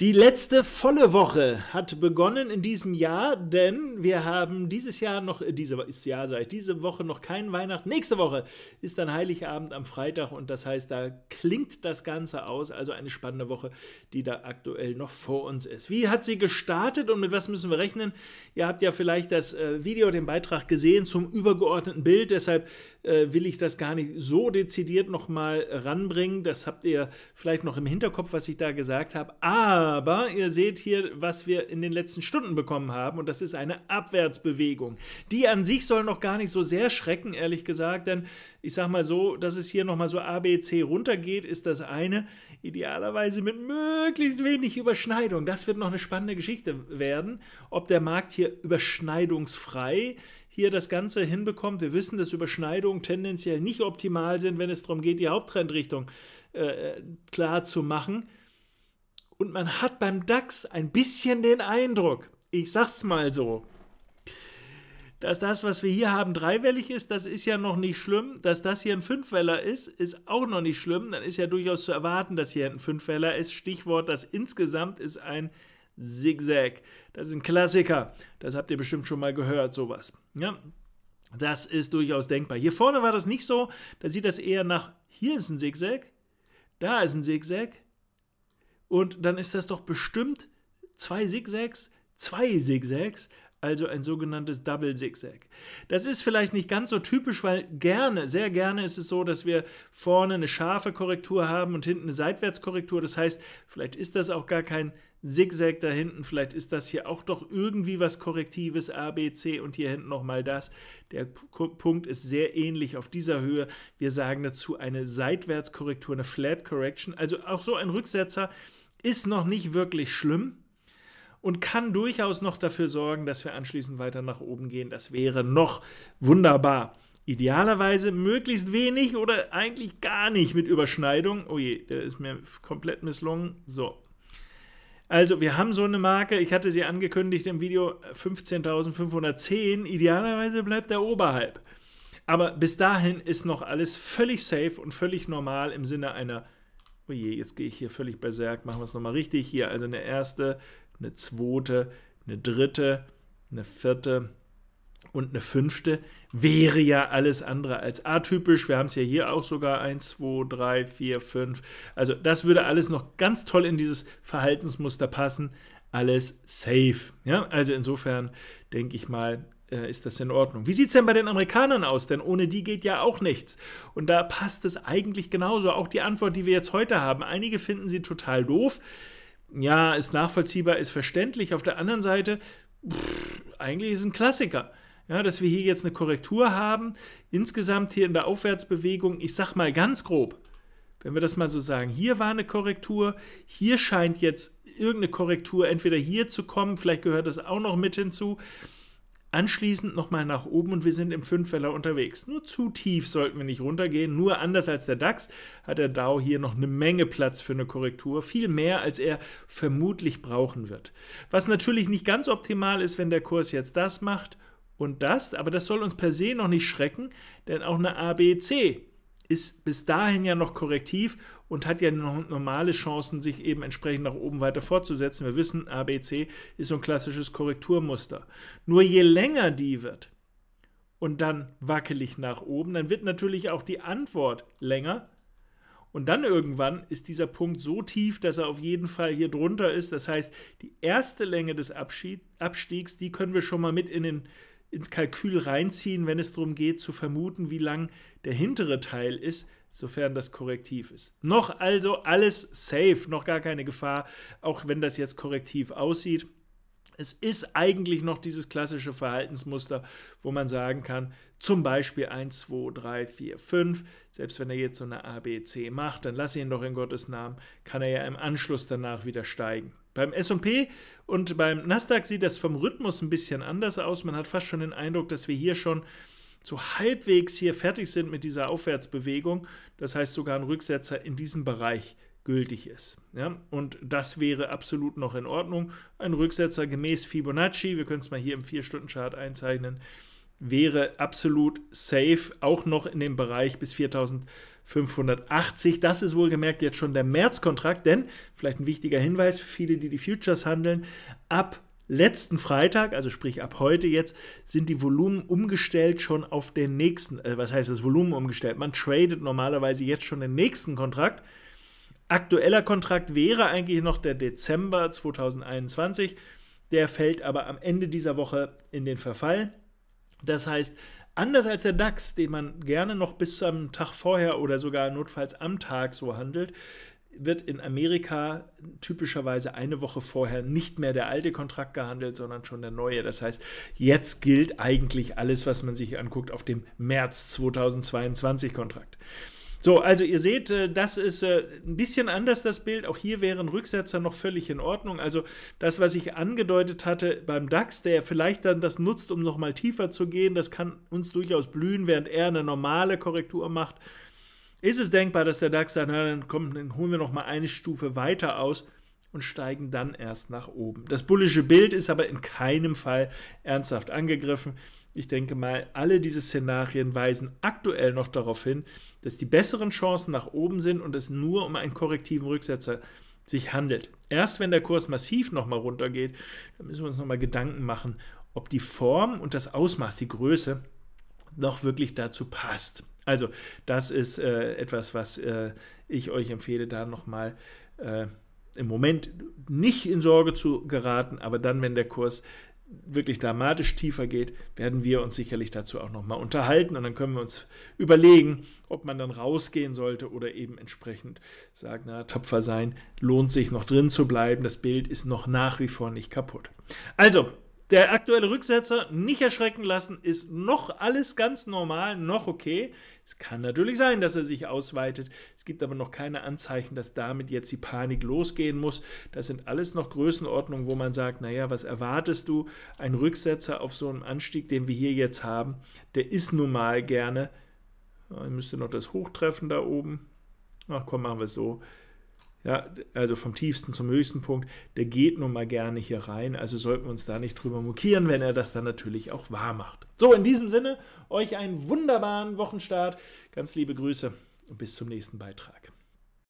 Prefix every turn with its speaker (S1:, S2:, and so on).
S1: Die letzte volle Woche hat begonnen in diesem Jahr, denn wir haben dieses Jahr noch, äh, dieses Jahr seit diese Woche noch kein Weihnachten. Nächste Woche ist dann Heiligabend am Freitag und das heißt, da klingt das Ganze aus. Also eine spannende Woche, die da aktuell noch vor uns ist. Wie hat sie gestartet und mit was müssen wir rechnen? Ihr habt ja vielleicht das äh, Video, den Beitrag gesehen zum übergeordneten Bild. Deshalb äh, will ich das gar nicht so dezidiert nochmal ranbringen. Das habt ihr vielleicht noch im Hinterkopf, was ich da gesagt habe. Aber ah, aber ihr seht hier, was wir in den letzten Stunden bekommen haben und das ist eine Abwärtsbewegung. Die an sich soll noch gar nicht so sehr schrecken, ehrlich gesagt, denn ich sag mal so, dass es hier nochmal so ABC runtergeht, ist das eine. Idealerweise mit möglichst wenig Überschneidung. Das wird noch eine spannende Geschichte werden, ob der Markt hier überschneidungsfrei hier das Ganze hinbekommt. Wir wissen, dass Überschneidungen tendenziell nicht optimal sind, wenn es darum geht, die Haupttrendrichtung äh, klar zu machen. Und man hat beim DAX ein bisschen den Eindruck, ich sag's mal so, dass das, was wir hier haben, dreiwellig ist, das ist ja noch nicht schlimm. Dass das hier ein Fünfweller ist, ist auch noch nicht schlimm. Dann ist ja durchaus zu erwarten, dass hier ein Fünfweller ist. Stichwort, das insgesamt ist ein Zigzag. Das ist ein Klassiker. Das habt ihr bestimmt schon mal gehört, sowas. Ja. Das ist durchaus denkbar. Hier vorne war das nicht so. Da sieht das eher nach, hier ist ein Zigzag, da ist ein Zigzag, und dann ist das doch bestimmt zwei Zigzags, zwei Zigzags, also ein sogenanntes Double Zigzag. Das ist vielleicht nicht ganz so typisch, weil gerne, sehr gerne ist es so, dass wir vorne eine scharfe Korrektur haben und hinten eine Seitwärtskorrektur. Das heißt, vielleicht ist das auch gar kein Zigzag da hinten, vielleicht ist das hier auch doch irgendwie was Korrektives, A, B, C und hier hinten nochmal das. Der P Punkt ist sehr ähnlich auf dieser Höhe. Wir sagen dazu eine Seitwärtskorrektur, eine Flat Correction, also auch so ein Rücksetzer, ist noch nicht wirklich schlimm und kann durchaus noch dafür sorgen, dass wir anschließend weiter nach oben gehen. Das wäre noch wunderbar. Idealerweise möglichst wenig oder eigentlich gar nicht mit Überschneidung. Oh je, der ist mir komplett misslungen. So. Also, wir haben so eine Marke, ich hatte sie angekündigt im Video 15.510. Idealerweise bleibt er oberhalb. Aber bis dahin ist noch alles völlig safe und völlig normal im Sinne einer Oh jetzt gehe ich hier völlig berserk, machen wir es nochmal richtig hier. Also eine erste, eine zweite, eine dritte, eine vierte und eine fünfte wäre ja alles andere als atypisch. Wir haben es ja hier auch sogar 1, 2, 3, 4, 5. Also das würde alles noch ganz toll in dieses Verhaltensmuster passen. Alles safe. Ja, also insofern denke ich mal, äh, ist das in Ordnung. Wie sieht es denn bei den Amerikanern aus? Denn ohne die geht ja auch nichts. Und da passt es eigentlich genauso. Auch die Antwort, die wir jetzt heute haben. Einige finden sie total doof. Ja, ist nachvollziehbar, ist verständlich. Auf der anderen Seite, pff, eigentlich ist es ein Klassiker. Ja, dass wir hier jetzt eine Korrektur haben, insgesamt hier in der Aufwärtsbewegung, ich sag mal ganz grob, wenn wir das mal so sagen, hier war eine Korrektur, hier scheint jetzt irgendeine Korrektur entweder hier zu kommen, vielleicht gehört das auch noch mit hinzu anschließend nochmal nach oben und wir sind im Fünffeller unterwegs. Nur zu tief sollten wir nicht runtergehen, nur anders als der DAX hat der Dow hier noch eine Menge Platz für eine Korrektur, viel mehr als er vermutlich brauchen wird. Was natürlich nicht ganz optimal ist, wenn der Kurs jetzt das macht und das, aber das soll uns per se noch nicht schrecken, denn auch eine ABC ist bis dahin ja noch korrektiv und hat ja noch normale Chancen, sich eben entsprechend nach oben weiter fortzusetzen. Wir wissen, ABC ist so ein klassisches Korrekturmuster. Nur je länger die wird und dann wackelig nach oben, dann wird natürlich auch die Antwort länger. Und dann irgendwann ist dieser Punkt so tief, dass er auf jeden Fall hier drunter ist. Das heißt, die erste Länge des Abstiegs, die können wir schon mal mit in den ins Kalkül reinziehen, wenn es darum geht, zu vermuten, wie lang der hintere Teil ist, sofern das korrektiv ist. Noch also alles safe, noch gar keine Gefahr, auch wenn das jetzt korrektiv aussieht. Es ist eigentlich noch dieses klassische Verhaltensmuster, wo man sagen kann, zum Beispiel 1, 2, 3, 4, 5, selbst wenn er jetzt so eine ABC macht, dann lass ihn doch in Gottes Namen, kann er ja im Anschluss danach wieder steigen. Beim SP und beim Nasdaq sieht das vom Rhythmus ein bisschen anders aus. Man hat fast schon den Eindruck, dass wir hier schon so halbwegs hier fertig sind mit dieser Aufwärtsbewegung. Das heißt, sogar ein Rücksetzer in diesem Bereich gültig ist. Ja? Und das wäre absolut noch in Ordnung. Ein Rücksetzer gemäß Fibonacci, wir können es mal hier im 4-Stunden-Chart einzeichnen, wäre absolut safe, auch noch in dem Bereich bis 4000. 580. Das ist wohlgemerkt jetzt schon der Märzkontrakt, denn vielleicht ein wichtiger Hinweis für viele, die die Futures handeln, ab letzten Freitag, also sprich ab heute jetzt, sind die Volumen umgestellt schon auf den nächsten, äh, was heißt das Volumen umgestellt? Man tradet normalerweise jetzt schon den nächsten Kontrakt. Aktueller Kontrakt wäre eigentlich noch der Dezember 2021, der fällt aber am Ende dieser Woche in den Verfall. Das heißt, Anders als der DAX, den man gerne noch bis zum Tag vorher oder sogar notfalls am Tag so handelt, wird in Amerika typischerweise eine Woche vorher nicht mehr der alte Kontrakt gehandelt, sondern schon der neue. Das heißt, jetzt gilt eigentlich alles, was man sich anguckt, auf dem März 2022 Kontrakt. So, also ihr seht, äh, das ist äh, ein bisschen anders das Bild. Auch hier wären Rücksetzer noch völlig in Ordnung. Also das, was ich angedeutet hatte beim DAX, der vielleicht dann das nutzt, um nochmal tiefer zu gehen, das kann uns durchaus blühen, während er eine normale Korrektur macht. Ist es denkbar, dass der DAX sagt, dann, kommt, dann holen wir nochmal eine Stufe weiter aus und steigen dann erst nach oben. Das bullische Bild ist aber in keinem Fall ernsthaft angegriffen. Ich denke mal, alle diese Szenarien weisen aktuell noch darauf hin, dass die besseren Chancen nach oben sind und es nur um einen korrektiven Rücksetzer sich handelt. Erst wenn der Kurs massiv nochmal runtergeht, müssen wir uns nochmal Gedanken machen, ob die Form und das Ausmaß, die Größe noch wirklich dazu passt. Also das ist äh, etwas, was äh, ich euch empfehle, da nochmal äh, im Moment nicht in Sorge zu geraten, aber dann, wenn der Kurs wirklich dramatisch tiefer geht, werden wir uns sicherlich dazu auch nochmal unterhalten und dann können wir uns überlegen, ob man dann rausgehen sollte oder eben entsprechend sagt, na, tapfer sein, lohnt sich noch drin zu bleiben, das Bild ist noch nach wie vor nicht kaputt. Also, der aktuelle Rücksetzer, nicht erschrecken lassen, ist noch alles ganz normal, noch okay. Es kann natürlich sein, dass er sich ausweitet. Es gibt aber noch keine Anzeichen, dass damit jetzt die Panik losgehen muss. Das sind alles noch Größenordnungen, wo man sagt, naja, was erwartest du? Ein Rücksetzer auf so einem Anstieg, den wir hier jetzt haben, der ist nun mal gerne. Ich müsste noch das Hochtreffen da oben. Ach komm, machen wir es so. Ja, also vom tiefsten zum höchsten Punkt, der geht nun mal gerne hier rein, also sollten wir uns da nicht drüber mokieren, wenn er das dann natürlich auch wahr macht. So, in diesem Sinne, euch einen wunderbaren Wochenstart, ganz liebe Grüße und bis zum nächsten Beitrag.